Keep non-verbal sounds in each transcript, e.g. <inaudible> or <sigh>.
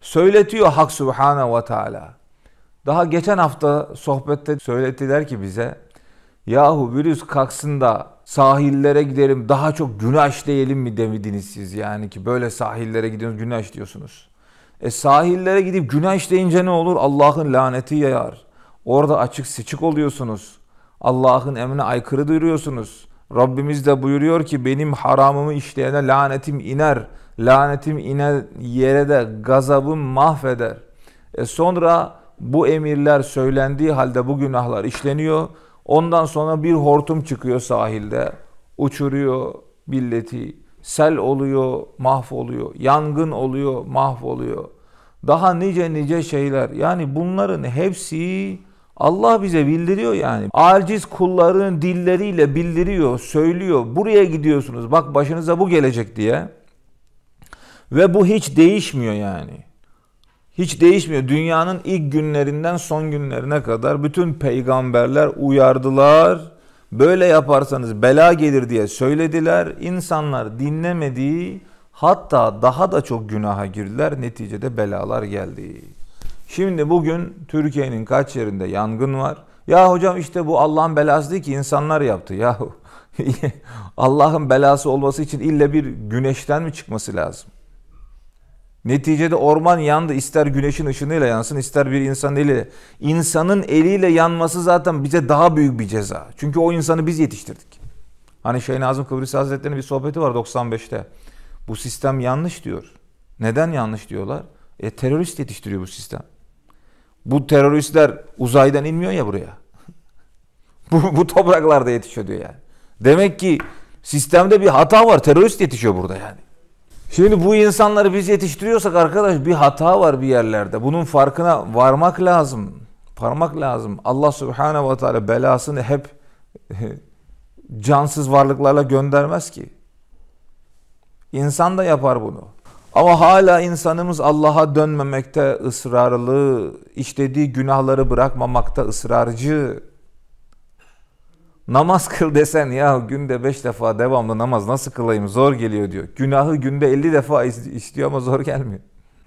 söyletiyor Hak Subhanahu ve Teala. Daha geçen hafta sohbette söylettiler ki bize yahu virüs kalksın da sahillere gidelim daha çok günah işleyelim mi demediniz siz yani ki böyle sahillere gidiyorsunuz günah işliyorsunuz. E sahillere gidip günah işleyince ne olur? Allah'ın laneti yayar. Orada açık seçik oluyorsunuz. Allah'ın emrine aykırı duyuruyorsunuz. Rabbimiz de buyuruyor ki benim haramımı işleyene lanetim iner. Lanetim iner yere de gazabım mahveder. E sonra bu emirler söylendiği halde bu günahlar işleniyor. Ondan sonra bir hortum çıkıyor sahilde. Uçuruyor milleti. Sel oluyor, mahvoluyor. Yangın oluyor, mahvoluyor. Daha nice nice şeyler. Yani bunların hepsi Allah bize bildiriyor yani. Aciz kullarının dilleriyle bildiriyor, söylüyor. Buraya gidiyorsunuz. Bak başınıza bu gelecek diye. Ve bu hiç değişmiyor yani. Hiç değişmiyor. Dünyanın ilk günlerinden son günlerine kadar bütün peygamberler uyardılar. Böyle yaparsanız bela gelir diye söylediler. İnsanlar dinlemediği hatta daha da çok günaha girdiler. Neticede belalar geldi. Şimdi bugün Türkiye'nin kaç yerinde yangın var? Ya hocam işte bu Allah'ın belası değil ki insanlar yaptı Ya <laughs> Allah'ın belası olması için illa bir güneşten mi çıkması lazım? Neticede orman yandı ister güneşin ışınıyla yansın ister bir insan eli İnsanın eliyle yanması zaten bize daha büyük bir ceza. Çünkü o insanı biz yetiştirdik. Hani Şeyh Nazım Kıbrıs Hazretleri'nin bir sohbeti var 95'te. Bu sistem yanlış diyor. Neden yanlış diyorlar? E terörist yetiştiriyor bu sistem. Bu teröristler uzaydan inmiyor ya buraya. <laughs> bu, bu topraklarda yetişiyor diyor yani. Demek ki sistemde bir hata var. Terörist yetişiyor burada yani. Şimdi bu insanları biz yetiştiriyorsak arkadaş bir hata var bir yerlerde. Bunun farkına varmak lazım. Parmak lazım. Allah Subhanahu ve Teala belasını hep <laughs> cansız varlıklarla göndermez ki. İnsan da yapar bunu. Ama hala insanımız Allah'a dönmemekte ısrarlı, işlediği günahları bırakmamakta ısrarcı. Namaz kıl desen ya günde beş defa devamlı namaz nasıl kılayım zor geliyor diyor. Günahı günde elli defa istiyor ama zor gelmiyor.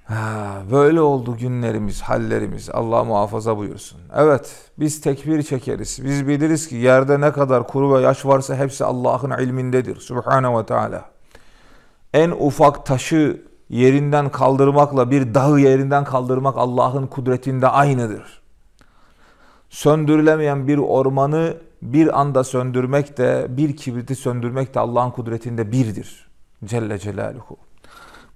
Ha, böyle oldu günlerimiz, hallerimiz. Allah muhafaza buyursun. Evet, biz tekbir çekeriz. Biz biliriz ki yerde ne kadar kuru ve yaş varsa hepsi Allah'ın ilmindedir. Subhane ve Teala. En ufak taşı yerinden kaldırmakla bir dağı yerinden kaldırmak Allah'ın kudretinde aynıdır. Söndürülemeyen bir ormanı bir anda söndürmek de, bir kibriti söndürmek de Allah'ın kudretinde birdir. Celle Celaluhu.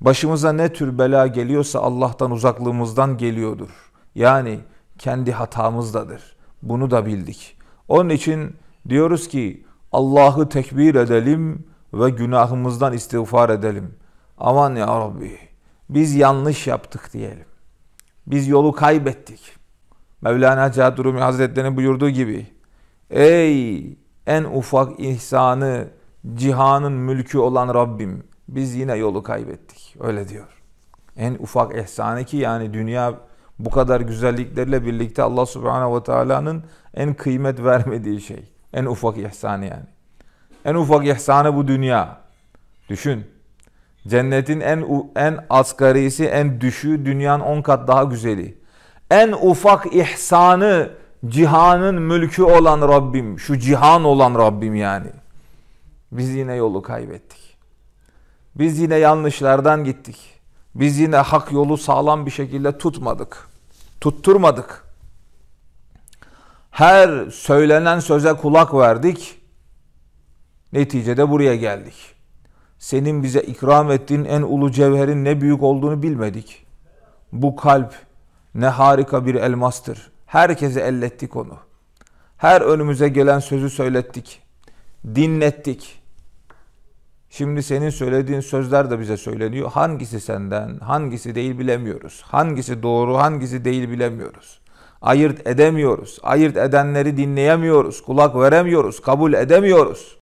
Başımıza ne tür bela geliyorsa Allah'tan uzaklığımızdan geliyordur. Yani kendi hatamızdadır. Bunu da bildik. Onun için diyoruz ki Allah'ı tekbir edelim ve günahımızdan istiğfar edelim aman ya Rabbi biz yanlış yaptık diyelim. Biz yolu kaybettik. Mevlana Cadurumi Hazretleri'nin buyurduğu gibi Ey en ufak ihsanı cihanın mülkü olan Rabbim biz yine yolu kaybettik. Öyle diyor. En ufak ihsanı ki yani dünya bu kadar güzelliklerle birlikte Allah Subhanahu ve Taala'nın en kıymet vermediği şey. En ufak ihsanı yani. En ufak ihsanı bu dünya. Düşün. Cennetin en en asgarisi, en düşüğü dünyanın on kat daha güzeli. En ufak ihsanı cihanın mülkü olan Rabbim, şu cihan olan Rabbim yani. Biz yine yolu kaybettik. Biz yine yanlışlardan gittik. Biz yine hak yolu sağlam bir şekilde tutmadık. Tutturmadık. Her söylenen söze kulak verdik. Neticede buraya geldik senin bize ikram ettiğin en ulu cevherin ne büyük olduğunu bilmedik. Bu kalp ne harika bir elmastır. Herkese ellettik onu. Her önümüze gelen sözü söylettik. Dinlettik. Şimdi senin söylediğin sözler de bize söyleniyor. Hangisi senden, hangisi değil bilemiyoruz. Hangisi doğru, hangisi değil bilemiyoruz. Ayırt edemiyoruz. Ayırt edenleri dinleyemiyoruz. Kulak veremiyoruz. Kabul edemiyoruz.